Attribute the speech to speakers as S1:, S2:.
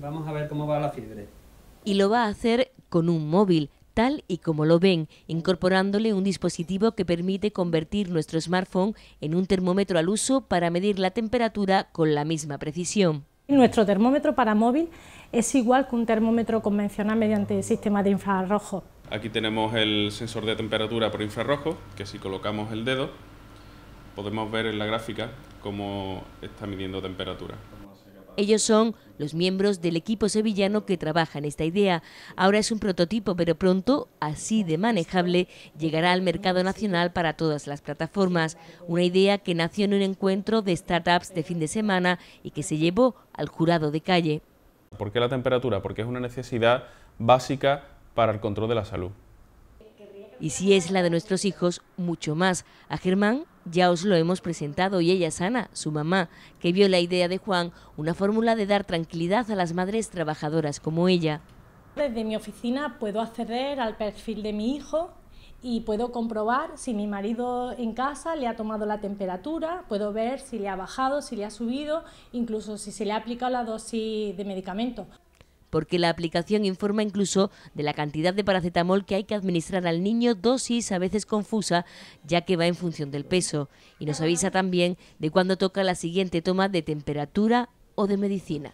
S1: vamos a ver cómo va la fiebre. Y lo va a hacer con un móvil, tal y como lo ven, incorporándole un dispositivo que permite convertir nuestro smartphone en un termómetro al uso para medir la temperatura
S2: con la misma precisión. Nuestro termómetro para móvil es igual que un termómetro convencional mediante sistema de infrarrojo.
S3: Aquí tenemos el sensor de temperatura por infrarrojo, que si colocamos el dedo podemos ver en la gráfica cómo está midiendo temperatura.
S1: Ellos son los miembros del equipo sevillano que trabajan esta idea ahora es un prototipo, pero pronto, así de manejable, llegará al mercado nacional para todas las plataformas. Una idea que nació en un encuentro de startups de fin de semana y que se llevó al jurado de calle.
S3: ¿Por qué la temperatura? Porque es una necesidad básica para el control de la salud
S1: y si es la de nuestros hijos, mucho más. A Germán ya os lo hemos presentado y ella es Ana, su mamá, que vio la idea de Juan, una fórmula de dar tranquilidad a las madres trabajadoras como ella.
S2: Desde mi oficina puedo acceder al perfil de mi hijo y puedo comprobar si mi marido en casa le ha tomado la temperatura, puedo ver si le ha bajado, si le ha subido, incluso si se le ha aplicado la dosis de medicamento
S1: porque la aplicación informa incluso de la cantidad de paracetamol que hay que administrar al niño, dosis a veces confusa, ya que va en función del peso, y nos avisa también de cuándo toca la siguiente toma de temperatura o de medicina.